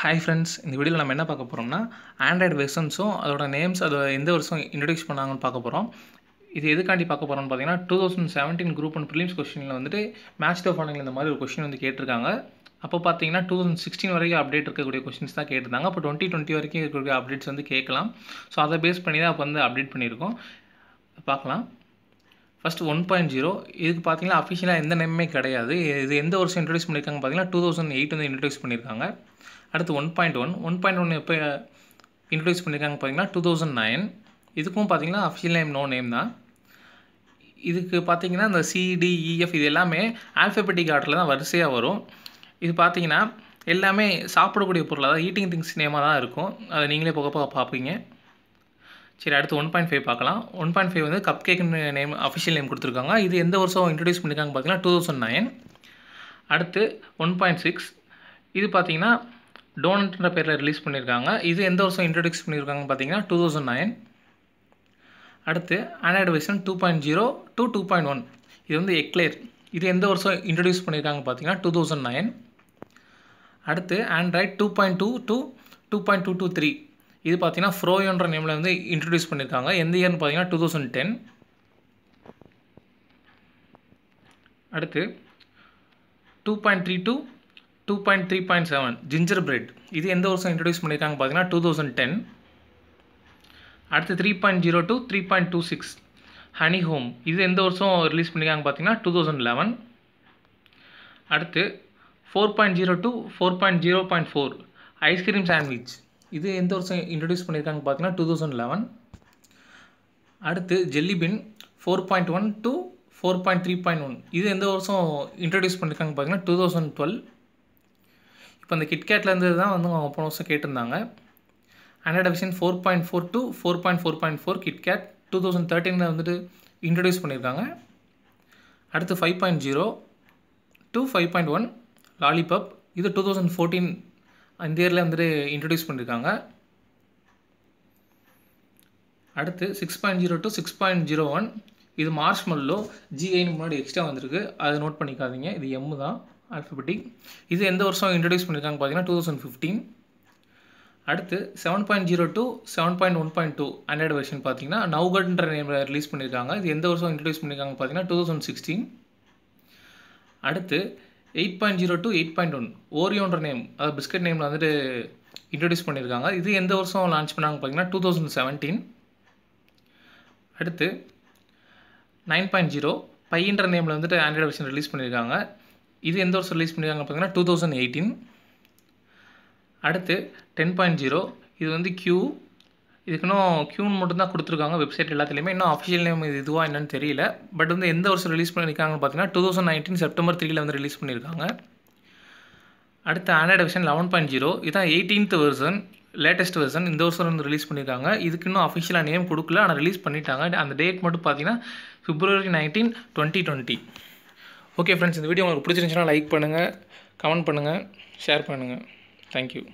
hi friends இந்த வீடியோவில் நம்ம என்ன பார்க்க போகிறோம்னா ஆண்ட்ராய்டு வெர்ஷன்ஸும் அதோட நேம்ஸ் அதை எந்த வருஷம் இன்ட்ரடியூஸ் பண்ணாங்கன்னு பார்க்க போகிறோம் இது எதுக்காண்டி பார்க்க போகிறோம்னு பார்த்தீங்கன்னா two thousand seventeen group and prelims கொஸ்டினில் வந்துட்டு மேட்ச் டோ ஃபாலோங்கில் இந்த மாதிரி ஒரு கொஸ்டின் வந்து கேட்டிருக்காங்க அப்போ பார்த்தீங்கன்னா டூ தௌசண்ட் சிக்ஸ்டீன் வரைக்கும் அப்டேட் இருக்கக்கூடிய கொஸ்டின்ஸ் தான் கேட்டிருந்தாங்க அப்போ டுவெண்ட்டி டுவெண்ட்டி வரைக்கும் இருக்கக்கூடிய அப்டேட்ஸ் வந்து கேட்கலாம் ஸோ அதை பேஸ் பண்ணி தான் அப்போ வந்து அப்டேட் பண்ணியிருக்கோம் பார்க்கலாம் ஃபஸ்ட் ஒன் பாயிண்ட் ஜீரோ இதுக்கு பார்த்தீங்கன்னா அஃபிஷியலாக எந்த நேமே கிடையாது இது எந்த வருஷம் இன்ட்ரடியூஸ் பண்ணியிருக்காங்க பார்த்தீங்கன்னா டூ தௌசண்ட் எயிட் வந்து இன்ட்ரடியூஸ் பண்ணியிருக்காங்க அடுத்து one point one one point one எப்போ இன்ட்ரடியூஸ் பண்ணியிருக்காங்க பார்த்தீங்கன்னா டூ தௌசண்ட் நைன் இதுக்கும் பார்த்தீங்கன்னா அஃபிஷியல் நேம் நோ நேம் தான் இதுக்கு பார்த்தீங்கன்னா இந்த சிடிஇஎஃப் e, இது எல்லாமே ஆல்ஃபபெட்டிக் ஆர்டரில் தான் வரிசையாக வரும் இது பார்த்தீங்கன்னா எல்லாமே சாப்பிடக்கூடிய பொருள் அதாவது ஈட்டிங் திங்ஸ் நேமாக தான் இருக்கும் அதை நீங்களே போக போக பார்ப்பீங்க சரி அடுத்து ஒன் பாயிண்ட் ஃபைவ் பார்க்கலாம் ஒன் பாயிண்ட் ஃபைவ் வந்து கப் கேக்குன்னு நேம் அஃபிஷியல் நேம் கொடுத்துருக்காங்க இது எந்த வருஷம் இன்ட்ரடியூஸ் பண்ணியிருக்காங்க பார்த்தீங்கன்னா டூ தௌசண்ட் நைன் அடுத்து ஒன் பாயிண்ட் சிக்ஸ் இது பார்த்தீங்கன்னா டோனட்ன்ற பேரில் ரிலீஸ் பண்ணியிருக்காங்க இது எந்த வருஷம் இன்ட்ரடியூஸ் பண்ணியிருக்காங்க பார்த்தீங்கன்னா டூ தௌசண்ட் நைன் அடுத்து Android version two point zero two two point one இது வந்து எக்லேர் இது எந்த வருஷம் இன்ட்ரடியூஸ் பண்ணியிருக்காங்க பார்த்தீங்கன்னா டூ தௌசண்ட் நைன் அடுத்து Android two point two two two point two two three இது பார்த்தீங்கன்னா ஃப்ரோயோன்ற நேமில் வந்து இன்ட்ரடியூஸ் பண்ணியிருக்காங்க எந்த இயர்னு பார்த்தீங்கன்னா டூ தௌசண்ட் டென் அடுத்து two point three two two point three point seven gingerbread இது எந்த வருஷம் இன்ட்ரடியூஸ் பண்ணியிருக்காங்க பார்த்தீங்கன்னா டூ தௌசண்ட் டென் அடுத்து three point zero two three point two six ஹனி ஹோம் இது எந்த வருஷம் ரிலீஸ் பண்ணியிருக்காங்க பார்த்தீங்கன்னா டூ தௌசண்ட் லெவன் அடுத்து four point zero two four point zero point four ice cream sandwich இது எந்த வருஷம் இன்ட்ரடியூஸ் பண்ணியிருக்காங்க பார்த்தீங்கன்னா டூ தௌசண்ட் லெவன் அடுத்து jelly bean four point one two four point three point one இது எந்த வருஷம் இன்ட்ரடியூஸ் பண்ணியிருக்காங்க பார்த்தீங்கன்னா டூ தௌசண்ட் டுவெல் இப்போ இந்த கிட்கேட்லேருந்து தான் வந்து அவங்க போன வருஷம் கேட்டிருந்தாங்க Android version four point four two four point four point four KitKat two thousand தேர்ட்டீனில் வந்துட்டு இன்ட்ரடியூஸ் பண்ணியிருக்காங்க அடுத்து five point zero two five point one lollipop இது டூ தௌசண்ட் ஃபோர்டீன் அந்த இயரில் வந்துட்டு இன்ட்ரடியூஸ் பண்ணியிருக்காங்க அடுத்து six point zero two six point zero one இது மார்ஷ் மல்லோ ஜிஐன்னு முன்னாடி எக்ஸ்ட்ரா வந்திருக்கு அதை நோட் பண்ணிக்காதீங்க இது எம்மு தான் அல்ஃபபெட்டிக் இது எந்த வருஷம் இன்ட்ரடியூஸ் பண்ணியிருக்காங்க பார்த்தீங்கன்னா டூ தௌசண்ட் ஃபிஃப்டீன் அடுத்து seven point zero two seven point one point two Android version பார்த்தீங்கன்னா நவ்கட்ன்ற நேமில் ரிலீஸ் பண்ணியிருக்காங்க இது எந்த வருஷம் இன்ட்ரடியூஸ் பண்ணியிருக்காங்க பார்த்தீங்கன்னா டூ தௌசண்ட் சிக்ஸ்டீன் அடுத்து eight point zero two eight point one ஓரியோன்ற நேம் அதாவது பிஸ்கட் நேமில் வந்துட்டு இன்ட்ரடியூஸ் பண்ணியிருக்காங்க இது எந்த வருஷம் லான்ச் பண்ணாங்க பார்த்தீங்கன்னா டூ தௌசண்ட் செவன்டீன் அடுத்து நைன் பாயிண்ட் ஜீரோ பையன்ற நேமில் வந்துட்டு ஆண்ட்ராய்டு வெர்ஷன் ரிலீஸ் பண்ணியிருக்காங்க இது எந்த வருஷம் ரிலீஸ் பண்ணியிருக்காங்க பார்த்தீங்கன்னா டூ தௌசண்ட் எயிட்டீன் அடுத்து டென் பாயிண்ட் ஜீரோ இது வந்து க்யூ இதுக்கு இன்னும் க்யூன்னு மட்டும்தான் கொடுத்துருக்காங்க வெப்சைட் எல்லாத்துலேயுமே இன்னும் அஃபிஷியல் நேம் இது இதுவாக என்னன்னு தெரியல பட் வந்து எந்த வருஷம் ரிலீஸ் பண்ணியிருக்காங்கன்னு பார்த்தீங்கன்னா டூ தௌசண்ட் நைன்டீன் செப்டம்பர் த்ரீல வந்து ரிலீஸ் பண்ணியிருக்காங்க அடுத்து Android version eleven point zero இதுதான் எயிட்டீன்த் வெர்ஷன் லேட்டஸ்ட் வெர்ஷன் இந்த வருஷம் வந்து ரிலீஸ் பண்ணியிருக்காங்க இதுக்கு இன்னும் அஃபிஷியலாக நேம் கொடுக்கல ஆனால் ரிலீஸ் பண்ணிட்டாங்க அந்த டேட் மட்டும் பார்த்தீங்கன்னா February nineteen twenty twenty okay friends இந்த வீடியோ உங்களுக்கு பிடிச்சிருந்துச்சுன்னா லைக் பண்ணுங்கள் கமெண்ட் பண்ணுங்கள் ஷேர் பண்ணுங்கள் தேங்க்யூ